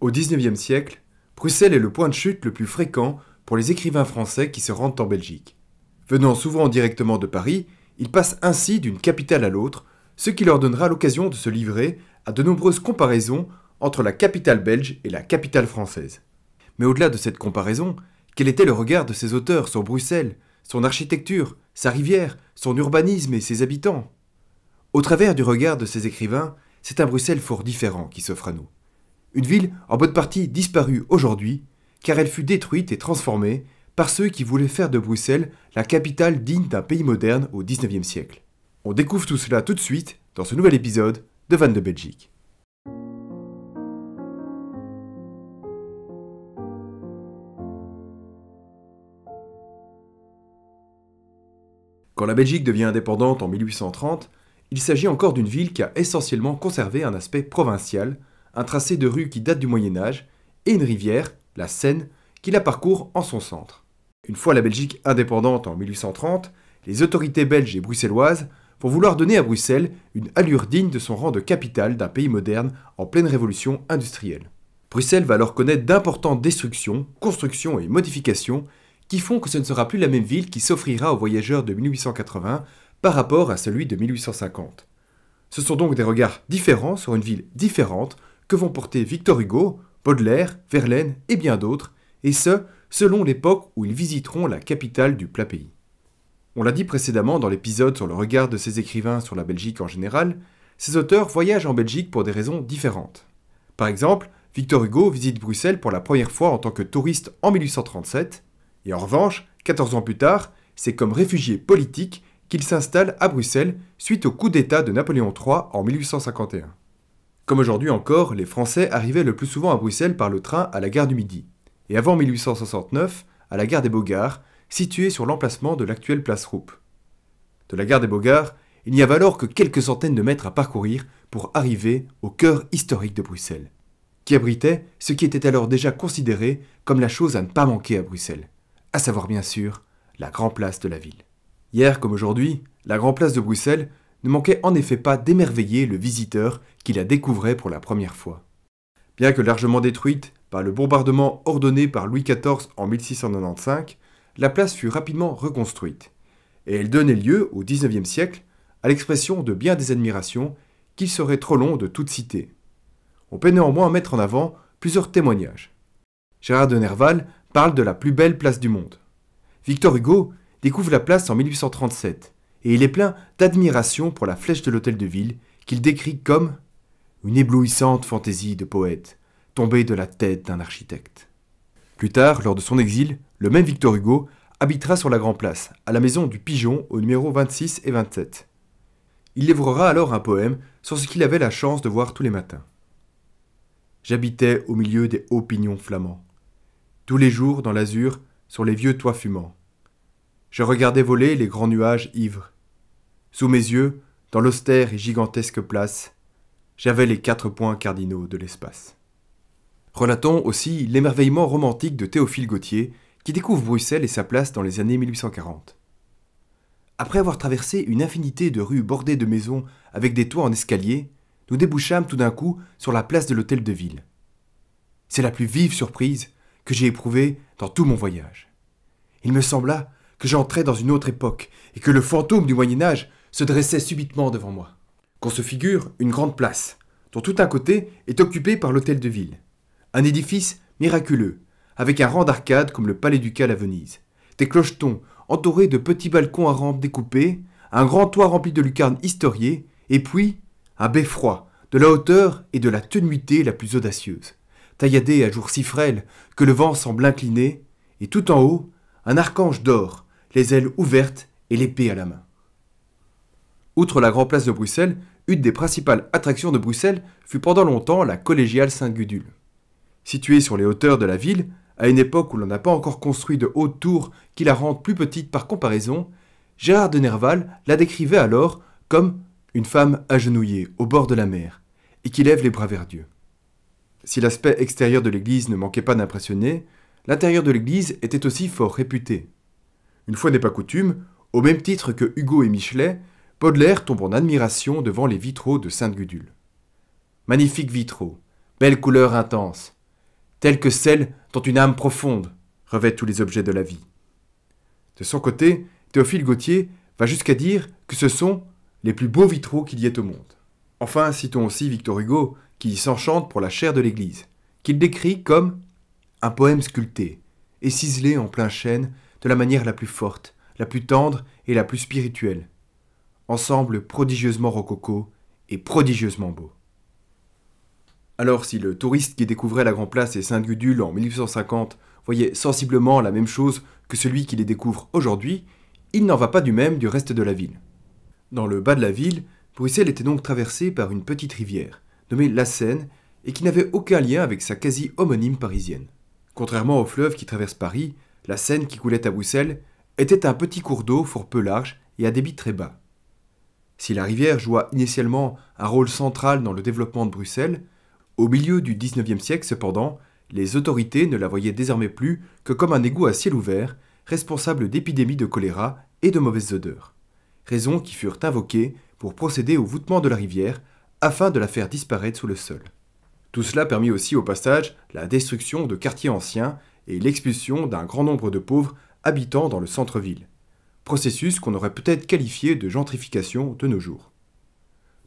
Au XIXe siècle, Bruxelles est le point de chute le plus fréquent pour les écrivains français qui se rendent en Belgique. Venant souvent directement de Paris, ils passent ainsi d'une capitale à l'autre, ce qui leur donnera l'occasion de se livrer à de nombreuses comparaisons entre la capitale belge et la capitale française. Mais au-delà de cette comparaison, quel était le regard de ces auteurs sur Bruxelles, son architecture, sa rivière, son urbanisme et ses habitants Au travers du regard de ces écrivains, c'est un Bruxelles fort différent qui s'offre à nous. Une ville en bonne partie disparue aujourd'hui, car elle fut détruite et transformée par ceux qui voulaient faire de Bruxelles la capitale digne d'un pays moderne au XIXe siècle. On découvre tout cela tout de suite dans ce nouvel épisode de Van de Belgique. Quand la Belgique devient indépendante en 1830, il s'agit encore d'une ville qui a essentiellement conservé un aspect provincial un tracé de rue qui date du Moyen Âge, et une rivière, la Seine, qui la parcourt en son centre. Une fois la Belgique indépendante en 1830, les autorités belges et bruxelloises vont vouloir donner à Bruxelles une allure digne de son rang de capitale d'un pays moderne en pleine révolution industrielle. Bruxelles va alors connaître d'importantes destructions, constructions et modifications qui font que ce ne sera plus la même ville qui s'offrira aux voyageurs de 1880 par rapport à celui de 1850. Ce sont donc des regards différents sur une ville différente que vont porter Victor Hugo, Baudelaire, Verlaine et bien d'autres, et ce, selon l'époque où ils visiteront la capitale du plat pays. On l'a dit précédemment dans l'épisode sur le regard de ces écrivains sur la Belgique en général, ces auteurs voyagent en Belgique pour des raisons différentes. Par exemple, Victor Hugo visite Bruxelles pour la première fois en tant que touriste en 1837, et en revanche, 14 ans plus tard, c'est comme réfugié politique qu'il s'installe à Bruxelles suite au coup d'État de Napoléon III en 1851. Comme aujourd'hui encore, les Français arrivaient le plus souvent à Bruxelles par le train à la gare du Midi, et avant 1869, à la gare des beaux située sur l'emplacement de l'actuelle place Roupe. De la gare des Bogards, il n'y avait alors que quelques centaines de mètres à parcourir pour arriver au cœur historique de Bruxelles, qui abritait ce qui était alors déjà considéré comme la chose à ne pas manquer à Bruxelles, à savoir bien sûr la Grand Place de la ville. Hier comme aujourd'hui, la Grand Place de Bruxelles ne manquait en effet pas d'émerveiller le visiteur qui la découvrait pour la première fois. Bien que largement détruite par le bombardement ordonné par Louis XIV en 1695, la place fut rapidement reconstruite, et elle donnait lieu au XIXe siècle à l'expression de bien des admirations qu'il serait trop long de toutes citer. On peut néanmoins mettre en avant plusieurs témoignages. Gérard de Nerval parle de la plus belle place du monde. Victor Hugo découvre la place en 1837 et il est plein d'admiration pour la flèche de l'hôtel de ville qu'il décrit comme une éblouissante fantaisie de poète, tombée de la tête d'un architecte. Plus tard, lors de son exil, le même Victor Hugo habitera sur la Grand Place, à la maison du Pigeon au numéro 26 et 27. Il livrera alors un poème sur ce qu'il avait la chance de voir tous les matins. J'habitais au milieu des hauts pignons flamands, tous les jours dans l'azur, sur les vieux toits fumants je regardais voler les grands nuages ivres. Sous mes yeux, dans l'austère et gigantesque place, j'avais les quatre points cardinaux de l'espace. Relatons aussi l'émerveillement romantique de Théophile Gautier, qui découvre Bruxelles et sa place dans les années 1840. Après avoir traversé une infinité de rues bordées de maisons avec des toits en escalier, nous débouchâmes tout d'un coup sur la place de l'hôtel de ville. C'est la plus vive surprise que j'ai éprouvée dans tout mon voyage. Il me sembla que j'entrais dans une autre époque, et que le fantôme du Moyen Âge se dressait subitement devant moi. Qu'on se figure une grande place, dont tout un côté est occupé par l'hôtel de ville. Un édifice miraculeux, avec un rang d'arcade comme le palais ducal à Venise. Des clochetons entourés de petits balcons à rampes découpées, un grand toit rempli de lucarnes historiées, et puis un beffroi, de la hauteur et de la tenuité la plus audacieuse, tailladé à jour si frêle que le vent semble incliner, et tout en haut, un archange d'or, les ailes ouvertes et l'épée à la main. Outre la Grand place de Bruxelles, une des principales attractions de Bruxelles fut pendant longtemps la collégiale Saint-Gudule. Située sur les hauteurs de la ville, à une époque où l'on n'a pas encore construit de hautes tours qui la rendent plus petite par comparaison, Gérard de Nerval la décrivait alors comme une femme agenouillée au bord de la mer et qui lève les bras vers Dieu. Si l'aspect extérieur de l'église ne manquait pas d'impressionner, l'intérieur de l'église était aussi fort réputé. Une fois n'est pas coutume, au même titre que Hugo et Michelet, Baudelaire tombe en admiration devant les vitraux de Sainte-Gudule. Magnifiques vitraux, belles couleurs intenses, telles que celles dont une âme profonde revêt tous les objets de la vie. De son côté, Théophile Gautier va jusqu'à dire que ce sont les plus beaux vitraux qu'il y ait au monde. Enfin, citons aussi Victor Hugo, qui s'enchante pour la chair de l'Église, qu'il décrit comme un poème sculpté et ciselé en plein chêne de la manière la plus forte, la plus tendre et la plus spirituelle. Ensemble prodigieusement rococo et prodigieusement beau. Alors si le touriste qui découvrait la Grand Place et saint gudule en 1850 voyait sensiblement la même chose que celui qui les découvre aujourd'hui, il n'en va pas du même du reste de la ville. Dans le bas de la ville, Bruxelles était donc traversée par une petite rivière, nommée la Seine, et qui n'avait aucun lien avec sa quasi-homonyme parisienne. Contrairement au fleuve qui traverse Paris, la Seine qui coulait à Bruxelles était un petit cours d'eau fort peu large et à débit très bas. Si la rivière joua initialement un rôle central dans le développement de Bruxelles, au milieu du XIXe siècle cependant, les autorités ne la voyaient désormais plus que comme un égout à ciel ouvert, responsable d'épidémies de choléra et de mauvaises odeurs. Raisons qui furent invoquées pour procéder au voûtement de la rivière afin de la faire disparaître sous le sol. Tout cela permit aussi au passage la destruction de quartiers anciens et l'expulsion d'un grand nombre de pauvres habitant dans le centre-ville, processus qu'on aurait peut-être qualifié de gentrification de nos jours.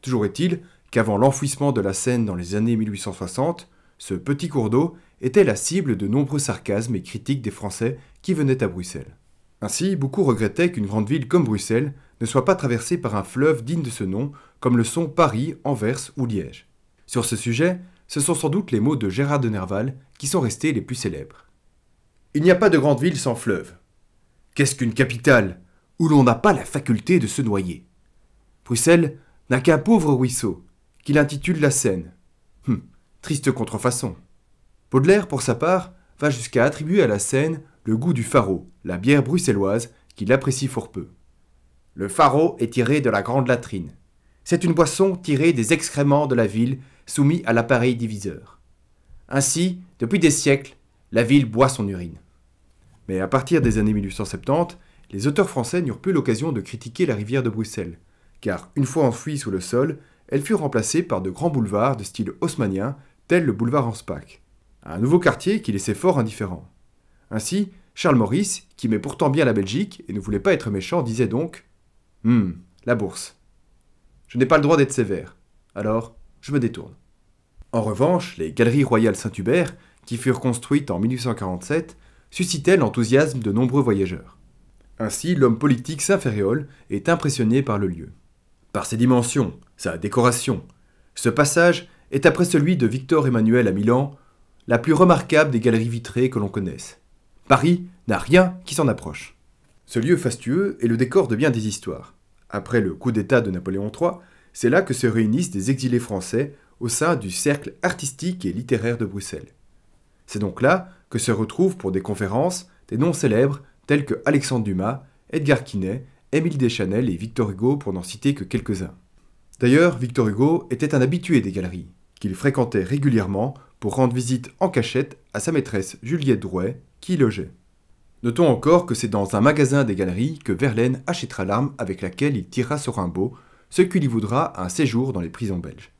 Toujours est-il qu'avant l'enfouissement de la Seine dans les années 1860, ce petit cours d'eau était la cible de nombreux sarcasmes et critiques des Français qui venaient à Bruxelles. Ainsi, beaucoup regrettaient qu'une grande ville comme Bruxelles ne soit pas traversée par un fleuve digne de ce nom, comme le sont Paris, Anvers ou Liège. Sur ce sujet, ce sont sans doute les mots de Gérard de Nerval qui sont restés les plus célèbres. Il n'y a pas de grande ville sans fleuve. Qu'est-ce qu'une capitale où l'on n'a pas la faculté de se noyer Bruxelles n'a qu'un pauvre ruisseau, qu'il intitule la Seine. Hum, triste contrefaçon. Baudelaire, pour sa part, va jusqu'à attribuer à la Seine le goût du faro, la bière bruxelloise, qu'il apprécie fort peu. Le faro est tiré de la grande latrine. C'est une boisson tirée des excréments de la ville, soumis à l'appareil diviseur. Ainsi, depuis des siècles, la ville boit son urine. Mais à partir des années 1870, les auteurs français n'eurent plus l'occasion de critiquer la rivière de Bruxelles, car une fois enfouie sous le sol, elle fut remplacée par de grands boulevards de style haussmannien, tel le boulevard Anspach, un nouveau quartier qui laissait fort indifférent. Ainsi, Charles Maurice, qui aimait pourtant bien la Belgique et ne voulait pas être méchant, disait donc Hum, la bourse. Je n'ai pas le droit d'être sévère, alors je me détourne. En revanche, les galeries royales Saint-Hubert qui furent construites en 1847, suscitaient l'enthousiasme de nombreux voyageurs. Ainsi, l'homme politique Saint-Ferréol est impressionné par le lieu. Par ses dimensions, sa décoration, ce passage est après celui de Victor Emmanuel à Milan, la plus remarquable des galeries vitrées que l'on connaisse. Paris n'a rien qui s'en approche. Ce lieu fastueux est le décor de bien des histoires. Après le coup d'État de Napoléon III, c'est là que se réunissent des exilés français au sein du cercle artistique et littéraire de Bruxelles. C'est donc là que se retrouvent pour des conférences des noms célèbres tels que Alexandre Dumas, Edgar Quinet, Émile Deschanel et Victor Hugo pour n'en citer que quelques-uns. D'ailleurs, Victor Hugo était un habitué des galeries, qu'il fréquentait régulièrement pour rendre visite en cachette à sa maîtresse Juliette Drouet, qui y logeait. Notons encore que c'est dans un magasin des galeries que Verlaine achètera l'arme avec laquelle il tirera sur Rimbaud, ce qui lui voudra un séjour dans les prisons belges.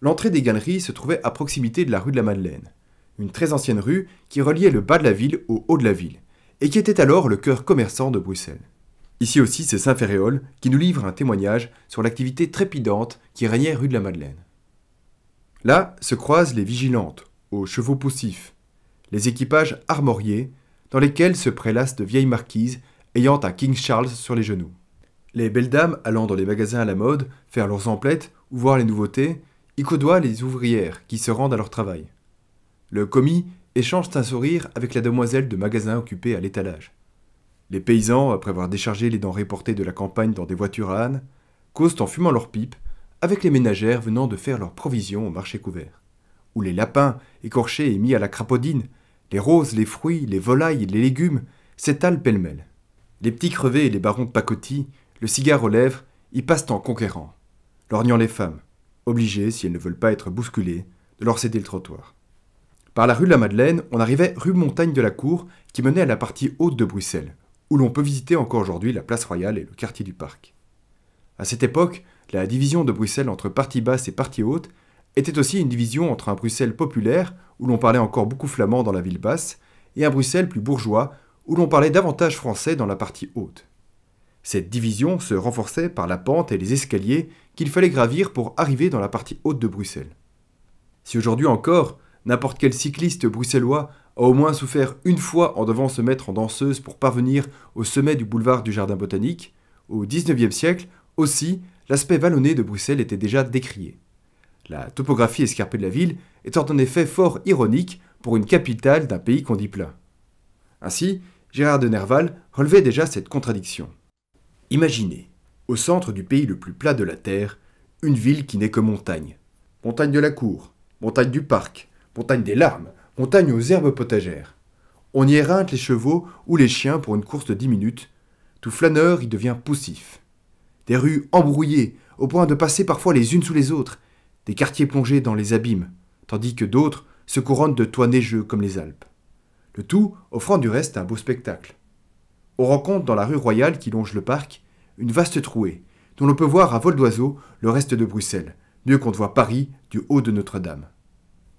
L'entrée des galeries se trouvait à proximité de la rue de la Madeleine, une très ancienne rue qui reliait le bas de la ville au haut de la ville, et qui était alors le cœur commerçant de Bruxelles. Ici aussi, c'est Saint Ferréol qui nous livre un témoignage sur l'activité trépidante qui régnait rue de la Madeleine. Là se croisent les vigilantes, aux chevaux poussifs, les équipages armoriés, dans lesquels se prélassent de vieilles marquises ayant un King Charles sur les genoux. Les belles dames allant dans les magasins à la mode, faire leurs emplettes ou voir les nouveautés, y codoient les ouvrières qui se rendent à leur travail. Le commis échange un sourire avec la demoiselle de magasin occupée à l'étalage. Les paysans, après avoir déchargé les denrées portées de la campagne dans des voitures à âne, causent en fumant leurs pipes avec les ménagères venant de faire leurs provisions au marché couvert, où les lapins, écorchés et mis à la crapaudine, les roses, les fruits, les volailles et les légumes s'étalent pêle-mêle. Les petits crevés et les barons de pacotis, le cigare aux lèvres, y passent en conquérant, lorgnant les femmes, obligées, si elles ne veulent pas être bousculées, de leur céder le trottoir. Par la rue de la Madeleine, on arrivait rue Montagne de la Cour, qui menait à la partie haute de Bruxelles, où l'on peut visiter encore aujourd'hui la place royale et le quartier du parc. À cette époque, la division de Bruxelles entre partie basse et partie haute était aussi une division entre un Bruxelles populaire, où l'on parlait encore beaucoup flamand dans la ville basse, et un Bruxelles plus bourgeois, où l'on parlait davantage français dans la partie haute. Cette division se renforçait par la pente et les escaliers qu'il fallait gravir pour arriver dans la partie haute de Bruxelles. Si aujourd'hui encore, N'importe quel cycliste bruxellois a au moins souffert une fois en devant se mettre en danseuse pour parvenir au sommet du boulevard du Jardin botanique. Au XIXe siècle, aussi, l'aspect vallonné de Bruxelles était déjà décrié. La topographie escarpée de la ville étant en effet fort ironique pour une capitale d'un pays qu'on dit plein. Ainsi, Gérard de Nerval relevait déjà cette contradiction. Imaginez, au centre du pays le plus plat de la Terre, une ville qui n'est que montagne. Montagne de la cour, montagne du parc, montagne des larmes, montagne aux herbes potagères. On y éreinte les chevaux ou les chiens pour une course de dix minutes. Tout flâneur y devient poussif. Des rues embrouillées, au point de passer parfois les unes sous les autres, des quartiers plongés dans les abîmes, tandis que d'autres se couronnent de toits neigeux comme les Alpes. Le tout offrant du reste un beau spectacle. On rencontre dans la rue royale qui longe le parc une vaste trouée, dont l'on peut voir à vol d'oiseau le reste de Bruxelles, mieux qu'on ne voit Paris du haut de Notre-Dame.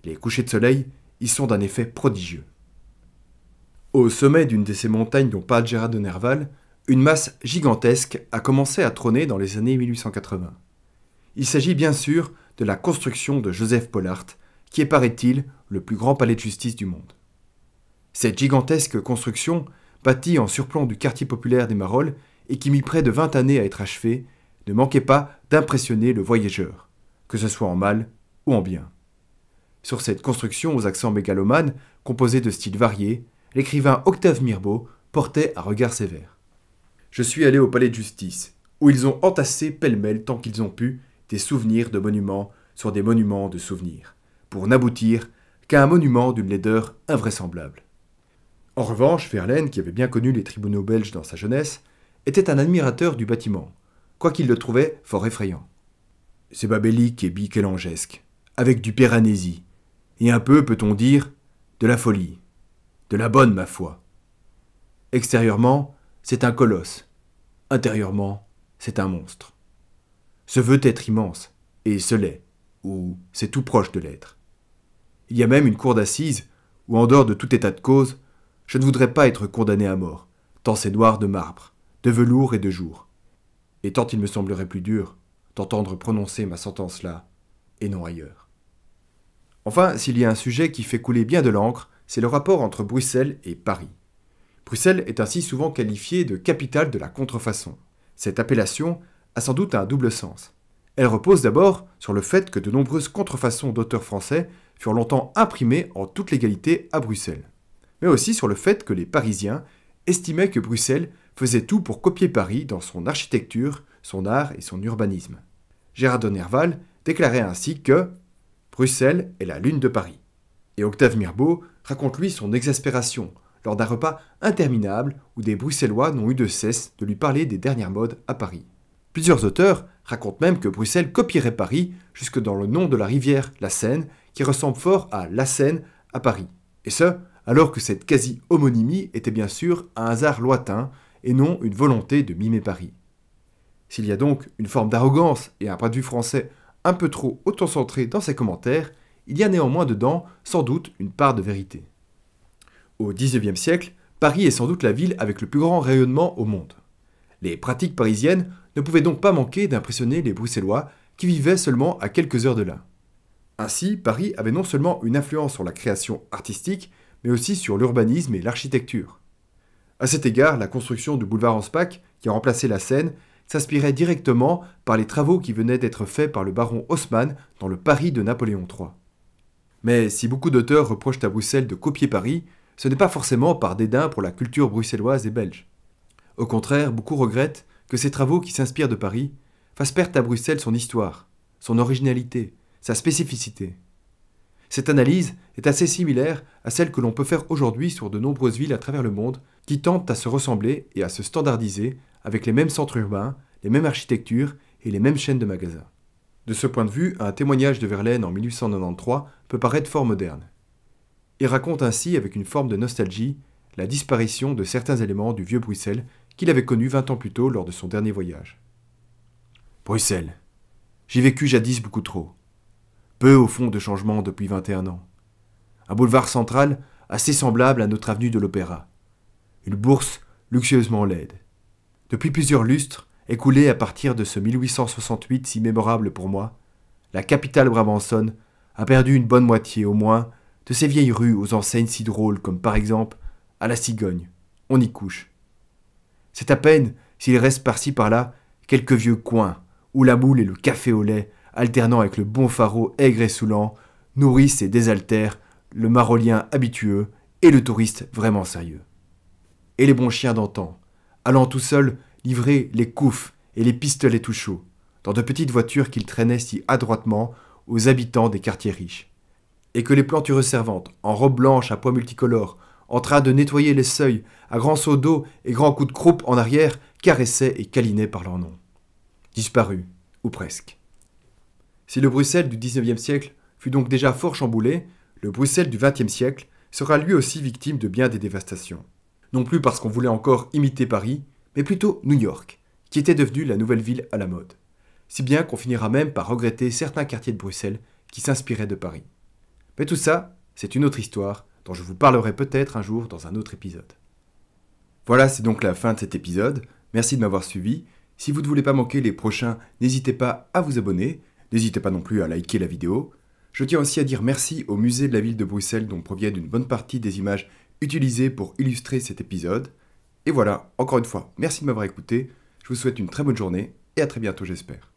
Les couchers de soleil y sont d'un effet prodigieux. Au sommet d'une de ces montagnes dont parle Gérard de Nerval, une masse gigantesque a commencé à trôner dans les années 1880. Il s'agit bien sûr de la construction de Joseph Pollard, qui est, paraît-il, le plus grand palais de justice du monde. Cette gigantesque construction, bâtie en surplomb du quartier populaire des Marolles et qui mit près de 20 années à être achevée, ne manquait pas d'impressionner le voyageur, que ce soit en mal ou en bien. Sur cette construction aux accents mégalomanes, composée de styles variés, l'écrivain Octave Mirbeau portait un regard sévère. Je suis allé au palais de justice, où ils ont entassé pêle-mêle tant qu'ils ont pu des souvenirs de monuments sur des monuments de souvenirs, pour n'aboutir qu'à un monument d'une laideur invraisemblable. En revanche, Verlaine, qui avait bien connu les tribunaux belges dans sa jeunesse, était un admirateur du bâtiment, quoiqu'il le trouvait fort effrayant. C'est babélique et biquelangesque, avec du péranésie, et un peu, peut-on dire, de la folie, de la bonne, ma foi. Extérieurement, c'est un colosse, intérieurement, c'est un monstre. Ce veut être immense, et se l'est, ou c'est tout proche de l'être. Il y a même une cour d'assises où, en dehors de tout état de cause, je ne voudrais pas être condamné à mort, tant c'est noir de marbre, de velours et de jour. Et tant il me semblerait plus dur d'entendre prononcer ma sentence là, et non ailleurs. Enfin, s'il y a un sujet qui fait couler bien de l'encre, c'est le rapport entre Bruxelles et Paris. Bruxelles est ainsi souvent qualifiée de capitale de la contrefaçon. Cette appellation a sans doute un double sens. Elle repose d'abord sur le fait que de nombreuses contrefaçons d'auteurs français furent longtemps imprimées en toute légalité à Bruxelles, mais aussi sur le fait que les Parisiens estimaient que Bruxelles faisait tout pour copier Paris dans son architecture, son art et son urbanisme. Gérard de Nerval déclarait ainsi que Bruxelles est la lune de Paris. Et Octave Mirbeau raconte lui son exaspération lors d'un repas interminable où des Bruxellois n'ont eu de cesse de lui parler des dernières modes à Paris. Plusieurs auteurs racontent même que Bruxelles copierait Paris jusque dans le nom de la rivière, la Seine, qui ressemble fort à la Seine à Paris. Et ce, alors que cette quasi-homonymie était bien sûr un hasard lointain et non une volonté de mimer Paris. S'il y a donc une forme d'arrogance et un point de vue français un peu trop autocentré dans ses commentaires, il y a néanmoins dedans sans doute une part de vérité. Au XIXe siècle, Paris est sans doute la ville avec le plus grand rayonnement au monde. Les pratiques parisiennes ne pouvaient donc pas manquer d'impressionner les Bruxellois qui vivaient seulement à quelques heures de là. Ainsi, Paris avait non seulement une influence sur la création artistique, mais aussi sur l'urbanisme et l'architecture. À cet égard, la construction du boulevard Anspach, qui a remplacé la Seine, s'inspirait directement par les travaux qui venaient d'être faits par le baron Haussmann dans le Paris de Napoléon III. Mais si beaucoup d'auteurs reprochent à Bruxelles de copier Paris, ce n'est pas forcément par dédain pour la culture bruxelloise et belge. Au contraire, beaucoup regrettent que ces travaux qui s'inspirent de Paris fassent perdre à Bruxelles son histoire, son originalité, sa spécificité. Cette analyse est assez similaire à celle que l'on peut faire aujourd'hui sur de nombreuses villes à travers le monde qui tentent à se ressembler et à se standardiser avec les mêmes centres urbains, les mêmes architectures et les mêmes chaînes de magasins. De ce point de vue, un témoignage de Verlaine en 1893 peut paraître fort moderne. Il raconte ainsi, avec une forme de nostalgie, la disparition de certains éléments du vieux Bruxelles qu'il avait connu 20 ans plus tôt lors de son dernier voyage. Bruxelles. J'y vécu jadis beaucoup trop au fond de changement depuis 21 ans. Un boulevard central assez semblable à notre avenue de l'Opéra. Une bourse luxueusement laide. Depuis plusieurs lustres, écoulés à partir de ce 1868 si mémorable pour moi, la capitale brabançonne a perdu une bonne moitié au moins de ses vieilles rues aux enseignes si drôles comme par exemple à la cigogne, on y couche. C'est à peine s'il reste par-ci par-là quelques vieux coins où la moule et le café au lait alternant avec le bon faro aigre et saoulant, nourrissent et désaltèrent le marolien habitueux et le touriste vraiment sérieux. Et les bons chiens d'antan, allant tout seuls livrer les couffes et les pistolets tout chauds, dans de petites voitures qu'ils traînaient si adroitement aux habitants des quartiers riches. Et que les plantures servantes, en robe blanche à pois multicolores, en train de nettoyer les seuils, à grands sauts d'eau et grands coups de croupe en arrière, caressaient et câlinaient par leur nom. Disparus, ou presque. Si le Bruxelles du 19e siècle fut donc déjà fort chamboulé, le Bruxelles du 20e siècle sera lui aussi victime de bien des dévastations. Non plus parce qu'on voulait encore imiter Paris, mais plutôt New York, qui était devenue la nouvelle ville à la mode. Si bien qu'on finira même par regretter certains quartiers de Bruxelles qui s'inspiraient de Paris. Mais tout ça, c'est une autre histoire dont je vous parlerai peut-être un jour dans un autre épisode. Voilà, c'est donc la fin de cet épisode. Merci de m'avoir suivi. Si vous ne voulez pas manquer les prochains, n'hésitez pas à vous abonner. N'hésitez pas non plus à liker la vidéo. Je tiens aussi à dire merci au musée de la ville de Bruxelles dont proviennent une bonne partie des images utilisées pour illustrer cet épisode. Et voilà, encore une fois, merci de m'avoir écouté, je vous souhaite une très bonne journée et à très bientôt j'espère.